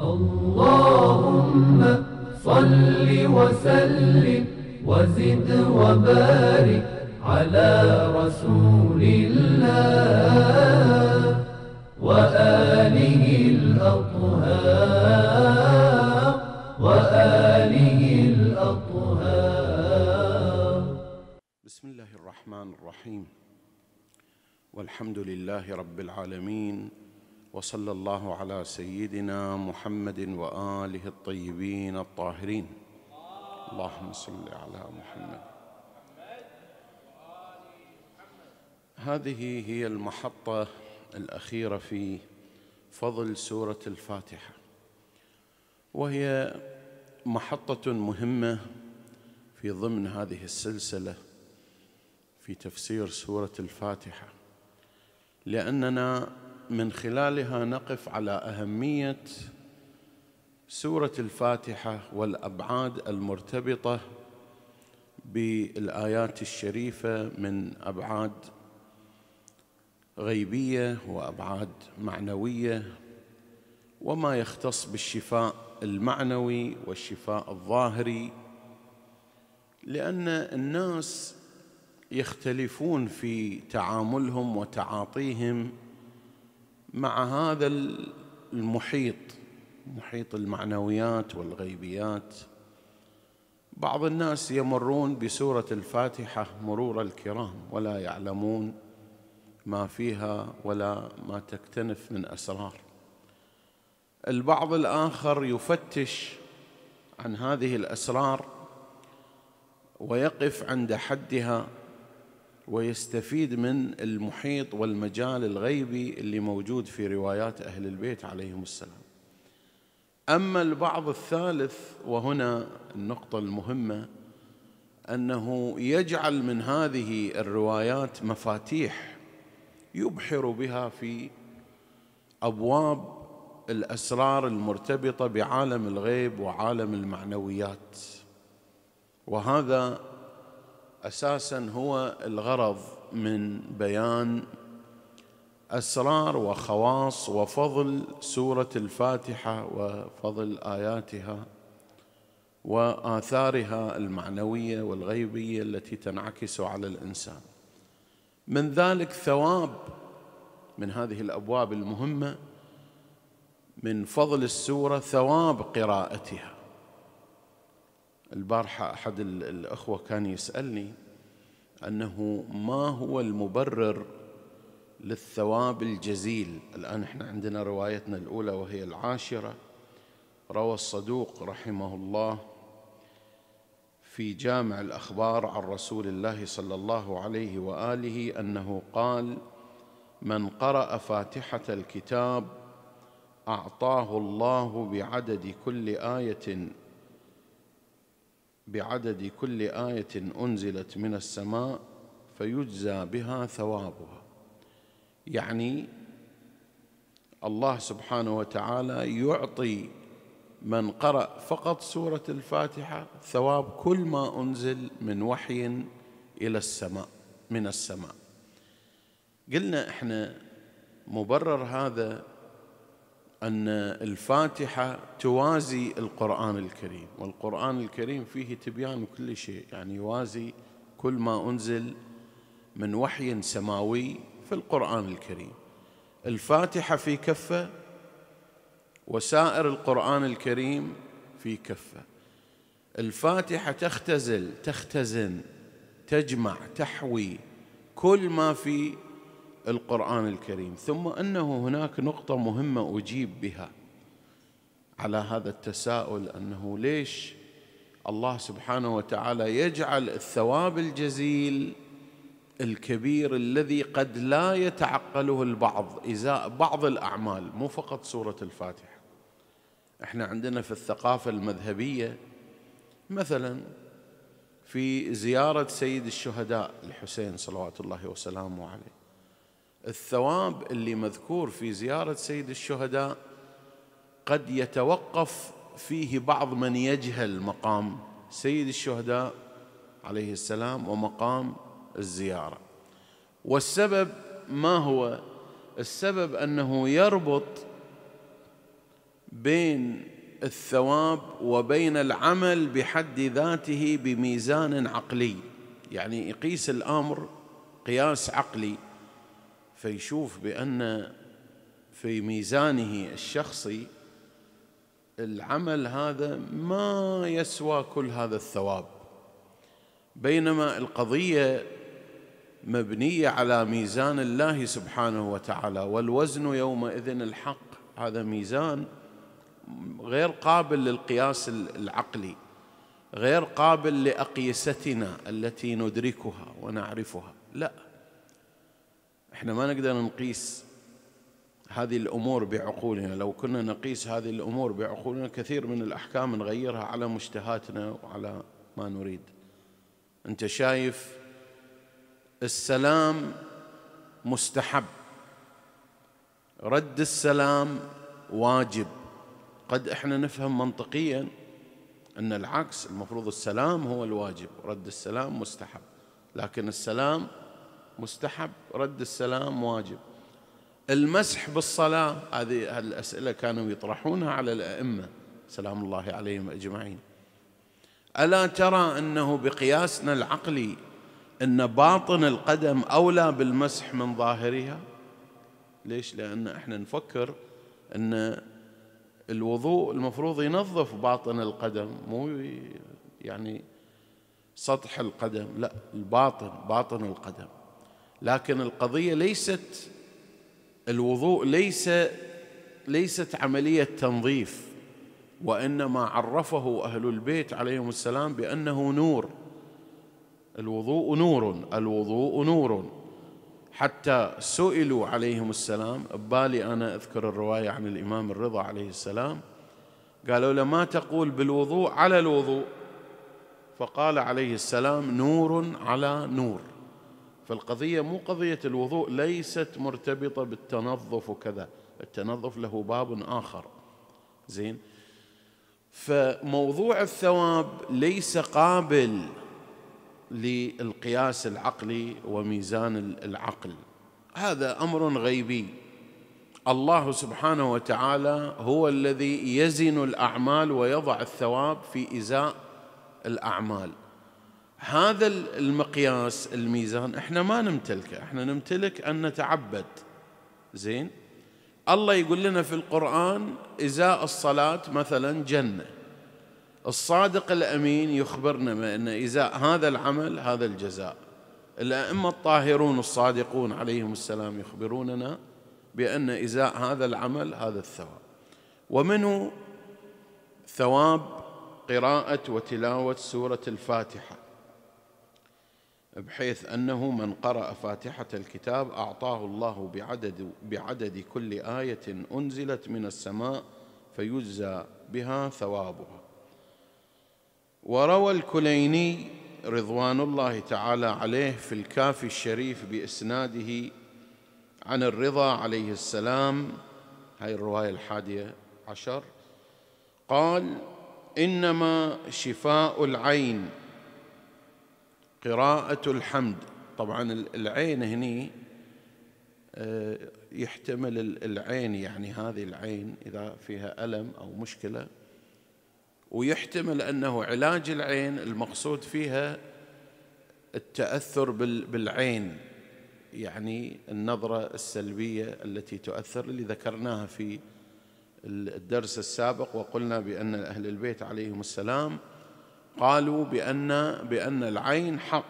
اللهم صل وسلم وزد وبارك على رسول الله وآله الأطهار وآله الأطهار بسم الله الرحمن الرحيم والحمد لله رب العالمين وصلى الله على سيدنا محمد واله الطيبين الطاهرين اللهم صل على محمد هذه هي المحطه الاخيره في فضل سوره الفاتحه وهي محطه مهمه في ضمن هذه السلسله في تفسير سوره الفاتحه لاننا من خلالها نقف على اهميه سوره الفاتحه والابعاد المرتبطه بالايات الشريفه من ابعاد غيبيه وابعاد معنويه وما يختص بالشفاء المعنوي والشفاء الظاهري لان الناس يختلفون في تعاملهم وتعاطيهم مع هذا المحيط محيط المعنويات والغيبيات بعض الناس يمرون بسوره الفاتحه مرور الكرام ولا يعلمون ما فيها ولا ما تكتنف من اسرار البعض الاخر يفتش عن هذه الاسرار ويقف عند حدها ويستفيد من المحيط والمجال الغيبي اللي موجود في روايات أهل البيت عليهم السلام أما البعض الثالث وهنا النقطة المهمة أنه يجعل من هذه الروايات مفاتيح يبحر بها في أبواب الأسرار المرتبطة بعالم الغيب وعالم المعنويات وهذا اساسا هو الغرض من بيان اسرار وخواص وفضل سوره الفاتحه وفضل اياتها واثارها المعنويه والغيبيه التي تنعكس على الانسان من ذلك ثواب من هذه الابواب المهمه من فضل السوره ثواب قراءتها البارحة أحد الأخوة كان يسألني أنه ما هو المبرر للثواب الجزيل الآن إحنا عندنا روايتنا الأولى وهي العاشرة روى الصدوق رحمه الله في جامع الأخبار عن رسول الله صلى الله عليه وآله أنه قال من قرأ فاتحة الكتاب أعطاه الله بعدد كل آية بعدد كل ايه انزلت من السماء فيجزى بها ثوابها يعني الله سبحانه وتعالى يعطي من قرأ فقط سورة الفاتحة ثواب كل ما أنزل من وحي إلى السماء من السماء قلنا احنا مبرر هذا أن الفاتحة توازي القرآن الكريم والقرآن الكريم فيه تبيان كل شيء يعني يوازي كل ما أنزل من وحي سماوي في القرآن الكريم الفاتحة في كفة وسائر القرآن الكريم في كفة الفاتحة تختزل تختزن تجمع تحوي كل ما في القرآن الكريم ثم أنه هناك نقطة مهمة أجيب بها على هذا التساؤل أنه ليش الله سبحانه وتعالى يجعل الثواب الجزيل الكبير الذي قد لا يتعقله البعض إزاء بعض الأعمال مو فقط سورة الفاتحة احنا عندنا في الثقافة المذهبية مثلا في زيارة سيد الشهداء الحسين صلوات الله وسلامه عليه الثواب اللي مذكور في زيارة سيد الشهداء قد يتوقف فيه بعض من يجهل مقام سيد الشهداء عليه السلام ومقام الزيارة والسبب ما هو السبب أنه يربط بين الثواب وبين العمل بحد ذاته بميزان عقلي يعني يقيس الأمر قياس عقلي فيشوف بأن في ميزانه الشخصي العمل هذا ما يسوى كل هذا الثواب بينما القضية مبنية على ميزان الله سبحانه وتعالى والوزن يومئذ الحق هذا ميزان غير قابل للقياس العقلي غير قابل لأقيستنا التي ندركها ونعرفها لا احنا ما نقدر نقيس هذه الأمور بعقولنا لو كنا نقيس هذه الأمور بعقولنا كثير من الأحكام نغيرها على مشتهاتنا وعلى ما نريد أنت شايف السلام مستحب رد السلام واجب قد احنا نفهم منطقيا ان العكس المفروض السلام هو الواجب رد السلام مستحب لكن السلام مستحب رد السلام واجب المسح بالصلاة هذه الأسئلة كانوا يطرحونها على الأئمة سلام الله عليهم أجمعين ألا ترى أنه بقياسنا العقلي أن باطن القدم أولى بالمسح من ظاهرها ليش لأن احنا نفكر أن الوضوء المفروض ينظف باطن القدم مو يعني سطح القدم لا الباطن باطن القدم لكن القضية ليست الوضوء ليس ليست عملية تنظيف وإنما عرفه أهل البيت عليهم السلام بأنه نور الوضوء نور الوضوء نور حتى سئلوا عليهم السلام ببالي أنا أذكر الرواية عن الإمام الرضا عليه السلام قالوا له ما تقول بالوضوء على الوضوء فقال عليه السلام نور على نور فالقضية مو قضية الوضوء ليست مرتبطة بالتنظف وكذا التنظف له باب آخر زين فموضوع الثواب ليس قابل للقياس العقلي وميزان العقل هذا امر غيبي الله سبحانه وتعالى هو الذي يزن الاعمال ويضع الثواب في ازاء الاعمال هذا المقياس الميزان احنا ما نمتلكه احنا نمتلك ان نتعبد زين الله يقول لنا في القرآن إزاء الصلاة مثلا جنة الصادق الأمين يخبرنا بأن إزاء هذا العمل هذا الجزاء الأئمة الطاهرون الصادقون عليهم السلام يخبروننا بأن إزاء هذا العمل هذا الثواب ومنه ثواب قراءة وتلاوة سورة الفاتحة بحيث أنه من قرأ فاتحة الكتاب أعطاه الله بعدد, بعدد كل آية أنزلت من السماء فيجزى بها ثوابها وروى الكليني رضوان الله تعالى عليه في الكافي الشريف بإسناده عن الرضا عليه السلام هاي الرواية الحادية عشر قال إنما شفاء العين قراءة الحمد طبعا العين هني آه، يحتمل العين يعني هذه العين إذا فيها ألم أو مشكلة ويحتمل أنه علاج العين المقصود فيها التأثر بالعين يعني النظرة السلبية التي تؤثر اللي ذكرناها في الدرس السابق وقلنا بأن أهل البيت عليهم السلام قالوا بأن بأن العين حق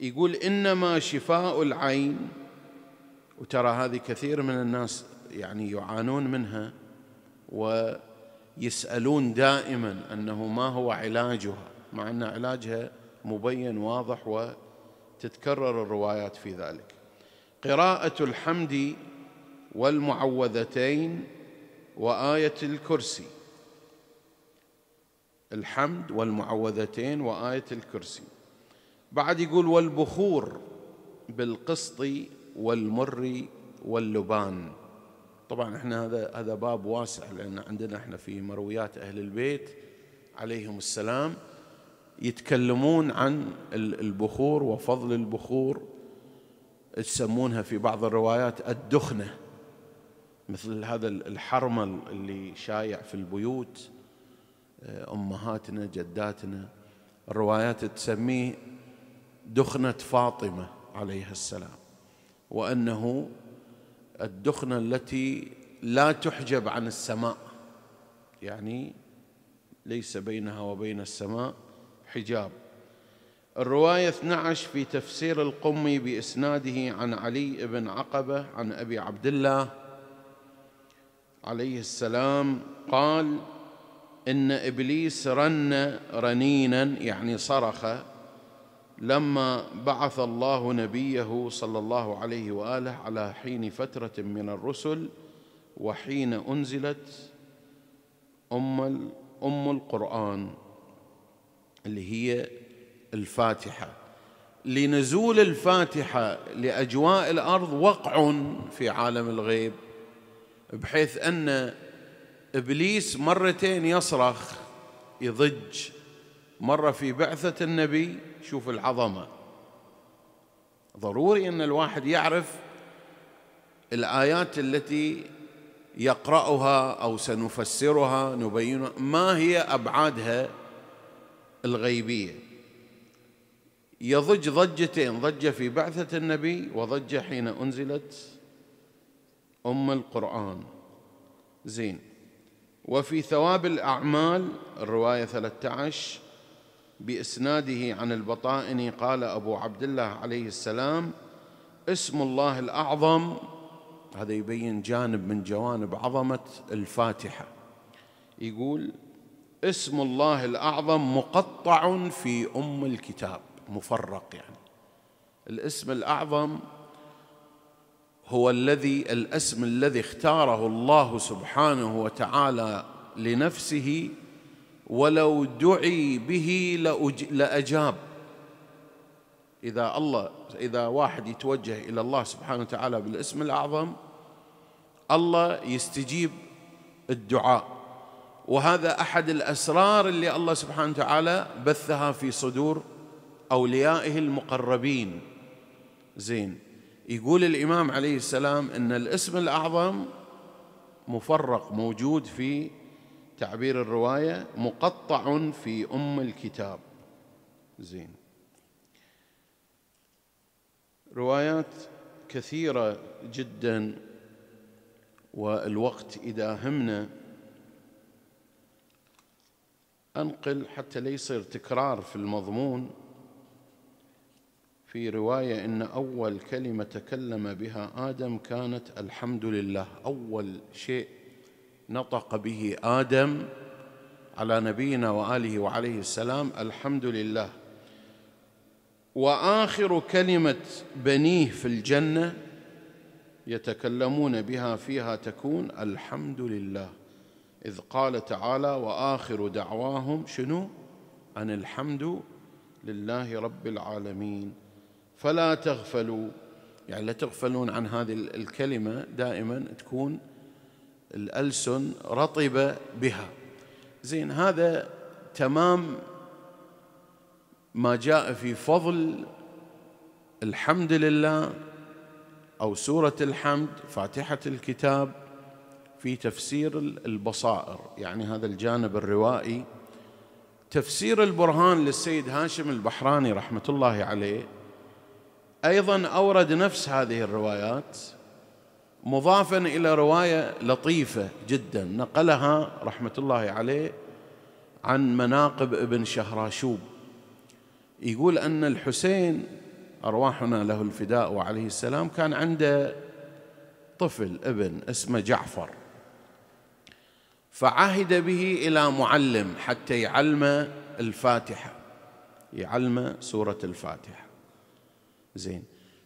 يقول إنما شفاء العين وترى هذه كثير من الناس يعني يعانون منها ويسألون دائما أنه ما هو علاجها مع أن علاجها مبين واضح وتتكرر الروايات في ذلك قراءة الحمد والمعوذتين وآية الكرسي الحمد والمعوذتين وآية الكرسي بعد يقول والبخور بالقسط والمر واللبان طبعا احنا هذا هذا باب واسع لان عندنا احنا في مرويات اهل البيت عليهم السلام يتكلمون عن البخور وفضل البخور تسمونها في بعض الروايات الدخنه مثل هذا الحرمل اللي شايع في البيوت امهاتنا جداتنا الروايات تسميه دخنه فاطمه عليها السلام وانه الدخنه التي لا تحجب عن السماء يعني ليس بينها وبين السماء حجاب الرواية 12 في تفسير القمي بإسناده عن علي بن عقبة عن أبي عبد الله عليه السلام قال ان ابليس رن رنينا يعني صرخ لما بعث الله نبيه صلى الله عليه واله على حين فتره من الرسل وحين انزلت ام ام القران اللي هي الفاتحه لنزول الفاتحه لاجواء الارض وقع في عالم الغيب بحيث ان ابليس مرتين يصرخ يضج مره في بعثه النبي شوف العظمه ضروري ان الواحد يعرف الايات التي يقراها او سنفسرها نبينها ما هي ابعادها الغيبيه يضج ضجتين ضجه في بعثه النبي وضجه حين انزلت ام القران زين وفي ثواب الأعمال الرواية 13 بإسناده عن البطائن قال أبو عبد الله عليه السلام اسم الله الأعظم هذا يبين جانب من جوانب عظمة الفاتحة يقول اسم الله الأعظم مقطع في أم الكتاب مفرق يعني الاسم الأعظم هو الذي الاسم الذي اختاره الله سبحانه وتعالى لنفسه ولو دعي به لاجاب اذا الله اذا واحد يتوجه الى الله سبحانه وتعالى بالاسم الاعظم الله يستجيب الدعاء وهذا احد الاسرار اللي الله سبحانه وتعالى بثها في صدور اوليائه المقربين زين يقول الإمام عليه السلام أن الاسم الأعظم مفرق موجود في تعبير الرواية مقطع في أم الكتاب زين روايات كثيرة جدا والوقت إذا همنا أنقل حتى لا يصير تكرار في المضمون في روايه ان اول كلمه تكلم بها ادم كانت الحمد لله اول شيء نطق به ادم على نبينا واله وعليه السلام الحمد لله واخر كلمه بنيه في الجنه يتكلمون بها فيها تكون الحمد لله اذ قال تعالى واخر دعواهم شنو ان الحمد لله رب العالمين فلا تغفلوا يعني لا تغفلون عن هذه الكلمة دائما تكون الألسن رطبة بها زين هذا تمام ما جاء في فضل الحمد لله أو سورة الحمد فاتحة الكتاب في تفسير البصائر يعني هذا الجانب الروائي تفسير البرهان للسيد هاشم البحراني رحمة الله عليه أيضا أورد نفس هذه الروايات مضافا إلى رواية لطيفة جدا نقلها رحمة الله عليه عن مناقب ابن شهراشوب يقول أن الحسين أرواحنا له الفداء وعليه السلام كان عنده طفل ابن اسمه جعفر فعهد به إلى معلم حتى يعلمه الفاتحة يعلمه سورة الفاتحة زين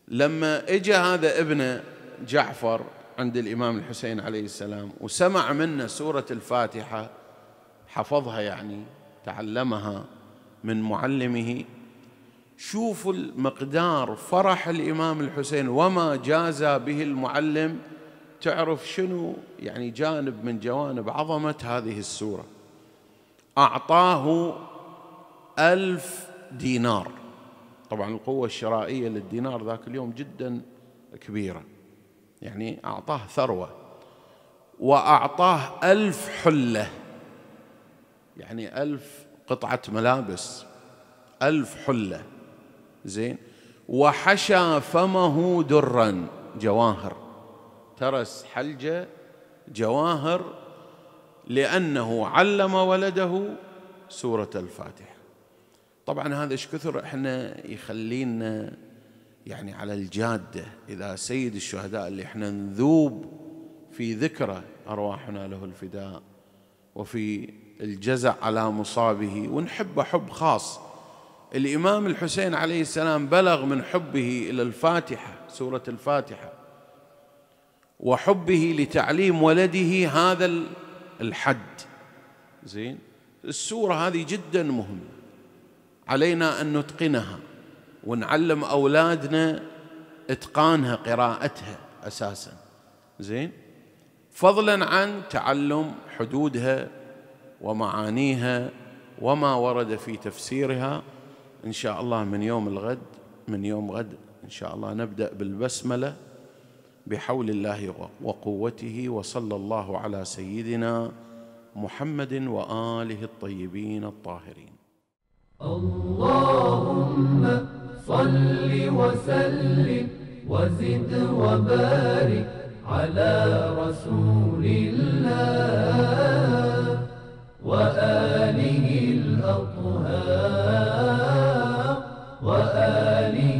لما اجى هذا ابنه جعفر عند الامام الحسين عليه السلام وسمع منه سوره الفاتحه حفظها يعني تعلمها من معلمه شوفوا المقدار فرح الامام الحسين وما جاز به المعلم تعرف شنو يعني جانب من جوانب عظمه هذه السوره اعطاه الف دينار طبعا القوة الشرائية للدينار ذاك اليوم جدا كبيرة يعني أعطاه ثروة وأعطاه ألف حلة يعني ألف قطعة ملابس ألف حلة زين وحشى فمه درا جواهر ترس حلجة جواهر لأنه علم ولده سورة الفاتحة طبعا هذا ايش كثر احنا يخلينا يعني على الجاده اذا سيد الشهداء اللي احنا نذوب في ذكره ارواحنا له الفداء وفي الجزع على مصابه ونحبه حب خاص الامام الحسين عليه السلام بلغ من حبه الى الفاتحه سوره الفاتحه وحبه لتعليم ولده هذا الحد زين السوره هذه جدا مهمه علينا أن نتقنها ونعلم أولادنا إتقانها قراءتها أساسا زين فضلا عن تعلم حدودها ومعانيها وما ورد في تفسيرها إن شاء الله من يوم الغد من يوم غد إن شاء الله نبدأ بالبسملة بحول الله وقوته وصلى الله على سيدنا محمد وآله الطيبين الطاهرين اللهم صل وسلم وزد وبارك على رسول الله وآله الأطهار وآله